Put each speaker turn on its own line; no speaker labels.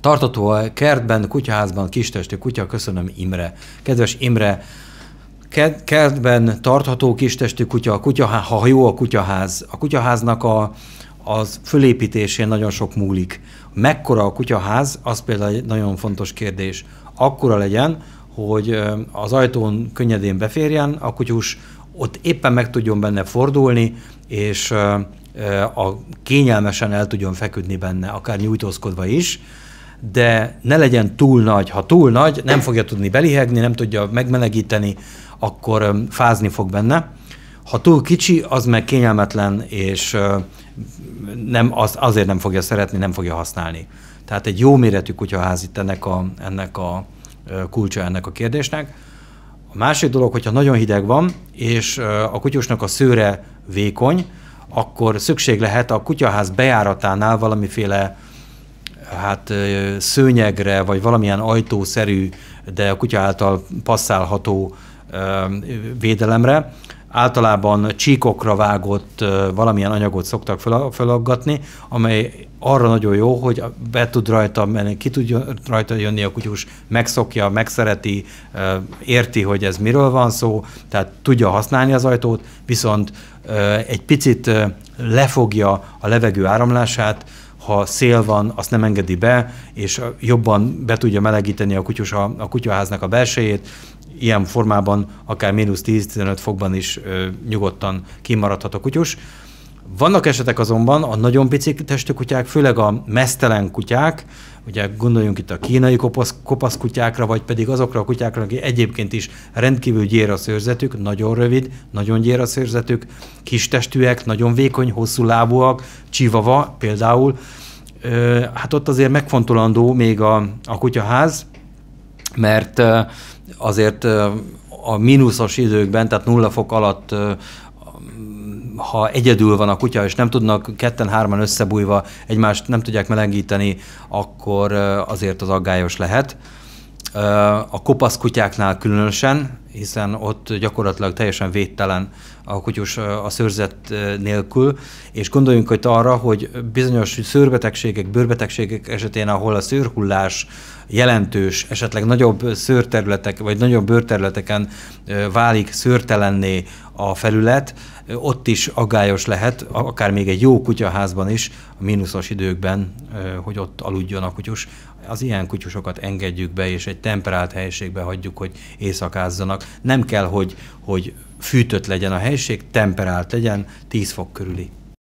Tartató a kertben, kutyaházban, kistestű kutya, köszönöm Imre. Kedves Imre, kertben tartható kistestű kutya, kutya, ha jó a kutyaház, a kutyaháznak a, az fölépítésén nagyon sok múlik. Mekkora a kutyaház, az például egy nagyon fontos kérdés. Akkora legyen, hogy az ajtón könnyedén beférjen, a kutyus ott éppen meg tudjon benne fordulni, és a kényelmesen el tudjon feküdni benne, akár nyújtózkodva is, de ne legyen túl nagy. Ha túl nagy, nem fogja tudni belihegni, nem tudja megmelegíteni, akkor fázni fog benne. Ha túl kicsi, az meg kényelmetlen, és nem, az, azért nem fogja szeretni, nem fogja használni. Tehát egy jó méretű kutyaház itt ennek a, ennek a kulcsa ennek a kérdésnek. A másik dolog, hogyha nagyon hideg van, és a kutyusnak a szőre vékony, akkor szükség lehet a kutyaház bejáratánál valamiféle hát szőnyegre, vagy valamilyen ajtószerű, de a kutya által passzálható védelemre, általában csíkokra vágott valamilyen anyagot szoktak felaggatni, amely arra nagyon jó, hogy be tud rajta menni, ki tud rajta jönni a kutyus, megszokja, megszereti, érti, hogy ez miről van szó, tehát tudja használni az ajtót, viszont egy picit lefogja a levegő áramlását, ha szél van, azt nem engedi be, és jobban be tudja melegíteni a, kutyus, a, a kutyaháznak a belsejét, ilyen formában akár mínusz 10-15 fokban is ö, nyugodtan kimaradhat a kutyus. Vannak esetek azonban, a nagyon pici testű kutyák, főleg a mesztelen kutyák, ugye gondoljunk itt a kínai kopasz, kopasz kutyákra, vagy pedig azokra a kutyákra, akik egyébként is rendkívül gyér a szőrzetük, nagyon rövid, nagyon gyér a szőrzetük, kis testűek, nagyon vékony, hosszú lábúak, csivava például. Ö, hát ott azért megfontolandó még a, a kutyaház, mert azért a mínuszos időkben, tehát nulla fok alatt ha egyedül van a kutya, és nem tudnak ketten-hárman összebújva egymást nem tudják melegíteni, akkor azért az aggályos lehet. A kopasz kutyáknál különösen, hiszen ott gyakorlatilag teljesen védtelen a kutyus a szőrzet nélkül, és gondoljunk hogy arra, hogy bizonyos szőrbetegségek, bőrbetegségek esetén, ahol a szőrhullás jelentős, esetleg nagyobb szőrterületek, vagy nagyobb bőrterületeken válik szőrtelenné a felület, ott is aggályos lehet, akár még egy jó kutyaházban is, a mínuszos időkben, hogy ott aludjon a kutyus. Az ilyen kutyusokat engedjük be, és egy temperált helyiségbe hagyjuk, hogy éjszakázzanak. Nem kell, hogy, hogy fűtött legyen a helység, temperált legyen, 10 fok körüli.